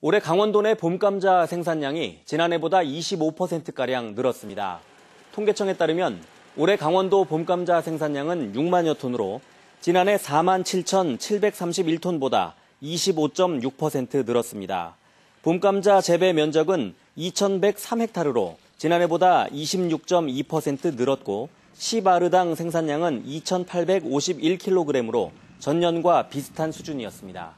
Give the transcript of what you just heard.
올해 강원도 내 봄감자 생산량이 지난해보다 25%가량 늘었습니다. 통계청에 따르면 올해 강원도 봄감자 생산량은 6만여 톤으로 지난해 4만 7,731톤보다 25.6% 늘었습니다. 봄감자 재배 면적은 2,103헥타르로 지난해보다 26.2% 늘었고 시바르당 생산량은 2,851kg으로 전년과 비슷한 수준이었습니다.